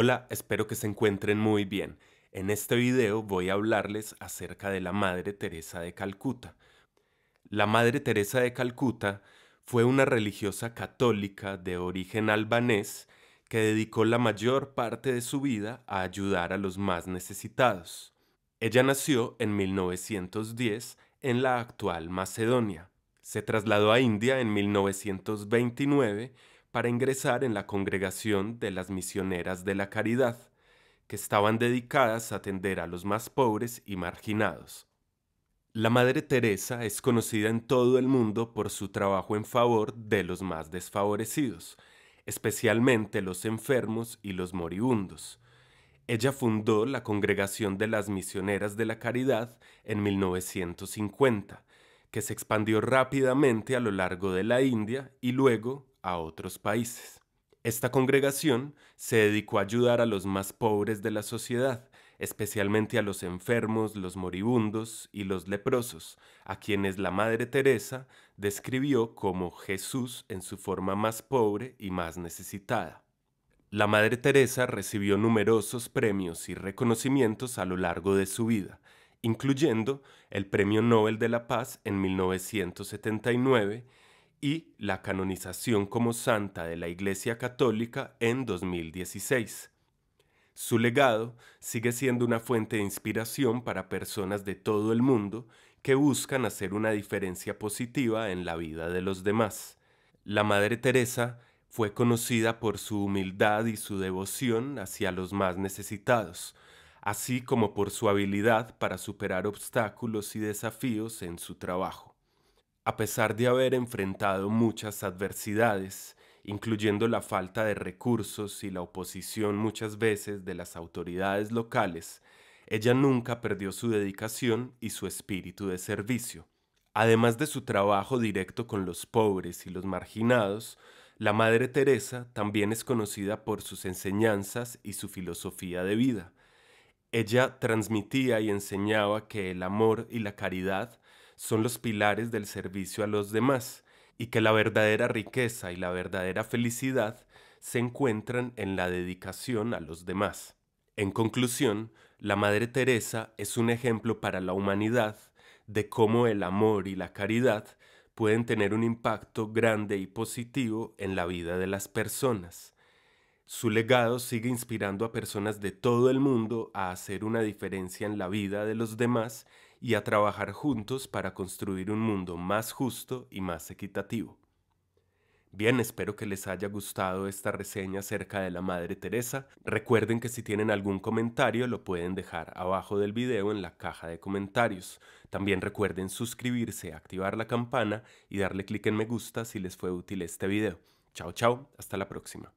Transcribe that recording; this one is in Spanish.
Hola, espero que se encuentren muy bien. En este video voy a hablarles acerca de la Madre Teresa de Calcuta. La Madre Teresa de Calcuta fue una religiosa católica de origen albanés que dedicó la mayor parte de su vida a ayudar a los más necesitados. Ella nació en 1910 en la actual Macedonia. Se trasladó a India en 1929 para ingresar en la congregación de las misioneras de la caridad, que estaban dedicadas a atender a los más pobres y marginados. La Madre Teresa es conocida en todo el mundo por su trabajo en favor de los más desfavorecidos, especialmente los enfermos y los moribundos. Ella fundó la Congregación de las Misioneras de la Caridad en 1950, que se expandió rápidamente a lo largo de la India y luego a otros países. Esta congregación se dedicó a ayudar a los más pobres de la sociedad, especialmente a los enfermos, los moribundos y los leprosos, a quienes la Madre Teresa describió como Jesús en su forma más pobre y más necesitada. La Madre Teresa recibió numerosos premios y reconocimientos a lo largo de su vida, incluyendo el Premio Nobel de la Paz en 1979, y la canonización como santa de la Iglesia Católica en 2016. Su legado sigue siendo una fuente de inspiración para personas de todo el mundo que buscan hacer una diferencia positiva en la vida de los demás. La Madre Teresa fue conocida por su humildad y su devoción hacia los más necesitados, así como por su habilidad para superar obstáculos y desafíos en su trabajo. A pesar de haber enfrentado muchas adversidades, incluyendo la falta de recursos y la oposición muchas veces de las autoridades locales, ella nunca perdió su dedicación y su espíritu de servicio. Además de su trabajo directo con los pobres y los marginados, la Madre Teresa también es conocida por sus enseñanzas y su filosofía de vida. Ella transmitía y enseñaba que el amor y la caridad son los pilares del servicio a los demás y que la verdadera riqueza y la verdadera felicidad se encuentran en la dedicación a los demás. En conclusión, la Madre Teresa es un ejemplo para la humanidad de cómo el amor y la caridad pueden tener un impacto grande y positivo en la vida de las personas. Su legado sigue inspirando a personas de todo el mundo a hacer una diferencia en la vida de los demás y a trabajar juntos para construir un mundo más justo y más equitativo. Bien, espero que les haya gustado esta reseña acerca de la Madre Teresa. Recuerden que si tienen algún comentario lo pueden dejar abajo del video en la caja de comentarios. También recuerden suscribirse, activar la campana y darle clic en me gusta si les fue útil este video. Chao, chao, hasta la próxima.